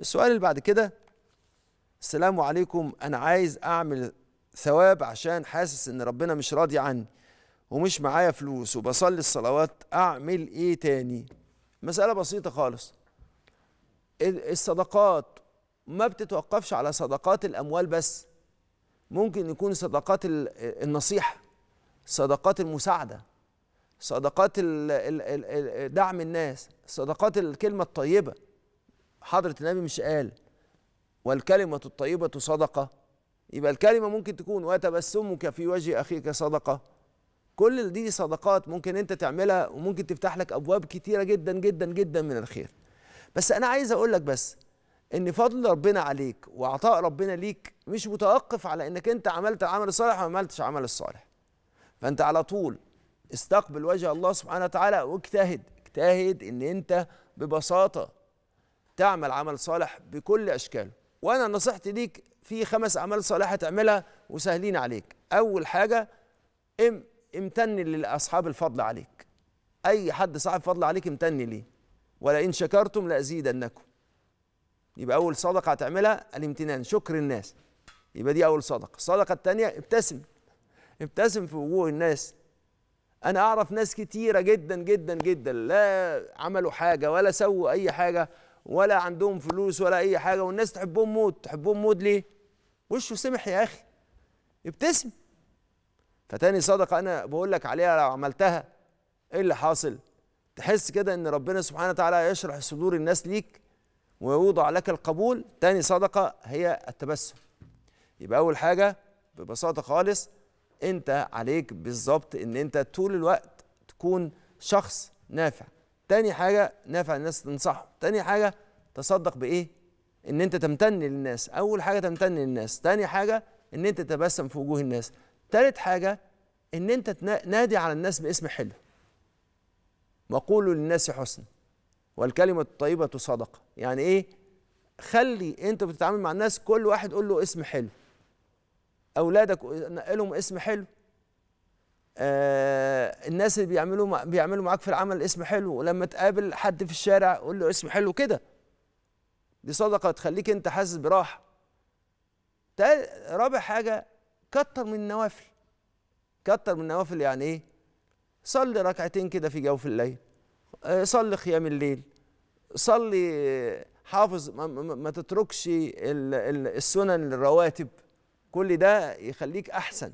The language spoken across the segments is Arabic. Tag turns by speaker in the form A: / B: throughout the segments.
A: السؤال اللي بعد كده السلام عليكم انا عايز اعمل ثواب عشان حاسس ان ربنا مش راضي عني ومش معايا فلوس وبصلي الصلوات اعمل ايه تاني مسألة بسيطة خالص الصدقات ما بتتوقفش على صدقات الأموال بس ممكن يكون صدقات النصيحة صدقات المساعدة صدقات دعم الناس صدقات الكلمة الطيبة حضرة النبي مش قال والكلمة الطيبة صدقة يبقى الكلمة ممكن تكون وتبسمك في وجه أخيك صدقة كل دي صدقات ممكن أنت تعملها وممكن تفتح لك أبواب كتيرة جدا جدا جدا من الخير بس أنا عايز أقول لك بس ان فضل ربنا عليك وعطاء ربنا ليك مش متوقف على انك انت عملت العمل الصالح وما عملتش عمل الصالح فانت على طول استقبل وجه الله سبحانه وتعالى واجتهد اجتهد ان انت ببساطه تعمل عمل صالح بكل اشكاله وانا نصيحتي ليك في خمس اعمال صالحه تعملها وسهلين عليك اول حاجه ام امتن لاصحاب الفضل عليك اي حد صاحب فضل عليك امتن ليه ولئن شكرتم لازيدنكم يبقى اول صدقه هتعملها الامتنان شكر الناس يبقى دي اول صدقه الصدقه الثانيه ابتسم ابتسم في وجوه الناس انا اعرف ناس كتيره جدا جدا جدا لا عملوا حاجه ولا سووا اي حاجه ولا عندهم فلوس ولا اي حاجه والناس تحبهم موت تحبهم موت ليه وشه سمح يا اخي ابتسم فتاني صدقه انا بقول لك عليها لو عملتها ايه اللي حاصل تحس كده ان ربنا سبحانه وتعالى يشرح صدور الناس ليك ويوضع لك القبول تاني صدقه هي التبسم يبقى اول حاجه ببساطه خالص انت عليك بالظبط ان انت طول الوقت تكون شخص نافع تاني حاجه نافع الناس تنصحهم تاني حاجه تصدق بايه ان انت تمتن للناس اول حاجه تمتن للناس تاني حاجه ان انت تتبسم في وجوه الناس تالت حاجه ان انت تنادي على الناس باسم حلو وقولوا للناس حسن والكلمه الطيبه صدقه يعني ايه خلي انت بتتعامل مع الناس كل واحد قول له اسم حلو اولادك قول لهم اسم حلو آه الناس اللي بيعملوا بيعملوا معاك في العمل اسم حلو ولما تقابل حد في الشارع قول له اسم حلو كده دي صدقه تخليك انت حاسس براحه رابع حاجه كتر من النوافل كتر من النوافل يعني ايه صلي ركعتين كده في جوف الليل آه، صلي قيام الليل صلي حافظ ما, ما تتركش السنن الرواتب كل ده يخليك احسن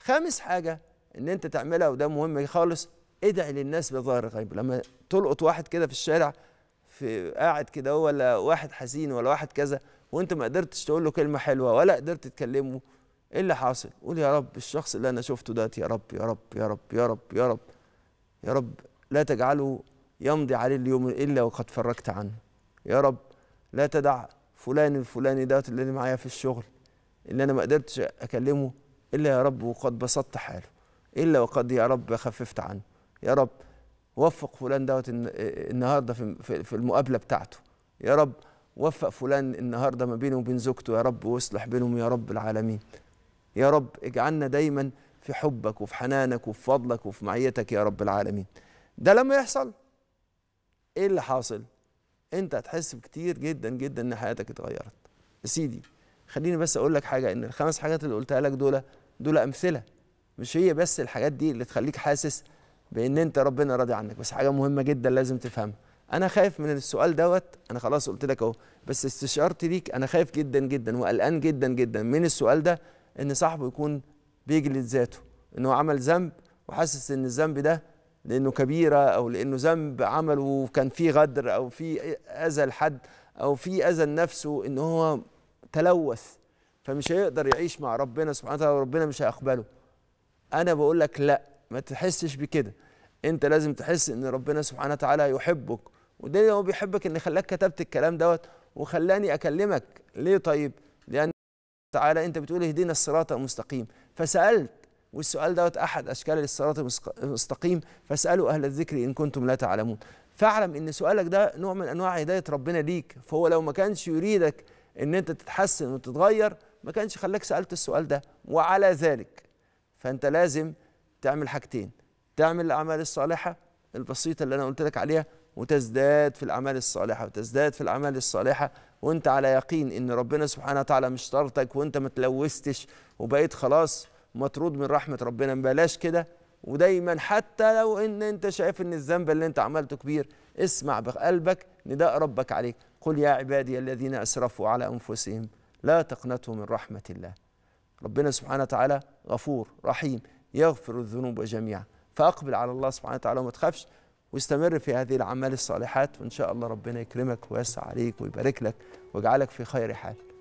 A: خامس حاجه ان انت تعملها وده مهم خالص ادعي للناس بظاهر غيب لما تلقط واحد كده في الشارع في قاعد كده ولا واحد حزين ولا واحد كذا وانت ما قدرتش تقول له كلمه حلوه ولا قدرت تكلمه ايه اللي حاصل قول يا رب الشخص اللي انا شفته ده يا رب يا رب يا رب يا رب يا رب يا رب لا تجعله يمضي عليه اليوم الا وقد فرجت عنه يا رب لا تدع فلان الفلاني دوت اللي معايا في الشغل اللي انا ما قدرتش اكلمه الا يا رب وقد بسطت حاله الا وقد يا رب خففت عنه يا رب وفق فلان دوت النهارده في المقابله بتاعته يا رب وفق فلان النهارده ما بينه وبين زوجته يا رب واصلح بينهم يا رب العالمين يا رب اجعلنا دايما في حبك وفي حنانك وفي فضلك وفي معيتك يا رب العالمين ده لما يحصل ايه اللي حاصل انت هتحس بكتير جدا جدا ان حياتك اتغيرت يا سيدي خليني بس اقول لك حاجه ان الخمس حاجات اللي قلتها لك دول دول امثله مش هي بس الحاجات دي اللي تخليك حاسس بان انت ربنا راضي عنك بس حاجه مهمه جدا لازم تفهمها انا خايف من السؤال دوت انا خلاص قلت لك اهو بس استشارتي ليك انا خايف جدا جدا وقلقان جدا جدا من السؤال ده ان صاحبه يكون بيجلد ذاته ان هو عمل ذنب وحاسس ان الذنب ده لانه كبيره او لانه ذنب عمله وكان فيه غدر او فيه اذى لحد او فيه اذى لنفسه ان هو تلوث فمش هيقدر يعيش مع ربنا سبحانه وتعالى وربنا مش هيقبله انا بقول لك لا ما تحسش بكده انت لازم تحس ان ربنا سبحانه وتعالى يحبك وده هو بيحبك ان خلاك كتبت الكلام دوت وخلاني اكلمك ليه طيب لان تعالى انت بتقول اهدنا الصراط المستقيم فسالت والسؤال دوت احد اشكال الصراط المستقيم فاسالوا اهل الذكر ان كنتم لا تعلمون فاعلم ان سؤالك ده نوع من انواع هدايه ربنا ليك فهو لو ما كانش يريدك ان انت تتحسن وتتغير ما كانش خلاك سالت السؤال ده وعلى ذلك فانت لازم تعمل حاجتين تعمل الاعمال الصالحه البسيطه اللي انا قلت لك عليها وتزداد في الاعمال الصالحه وتزداد في الاعمال الصالحه وانت على يقين ان ربنا سبحانه وتعالى مش طارتك وانت ما تلوثتش وبقيت خلاص مطرود من رحمه ربنا بلاش كده ودايما حتى لو ان انت شايف ان الذنب اللي انت عملته كبير اسمع بقلبك نداء ربك عليك قل يا عبادي الذين اسرفوا على انفسهم لا تقنطوا من رحمه الله ربنا سبحانه وتعالى غفور رحيم يغفر الذنوب جميعا فأقبل على الله سبحانه وتعالى وما تخافش واستمر في هذه الأعمال الصالحات وإن شاء الله ربنا يكرمك ويسع عليك ويبارك لك ويجعلك في خير حال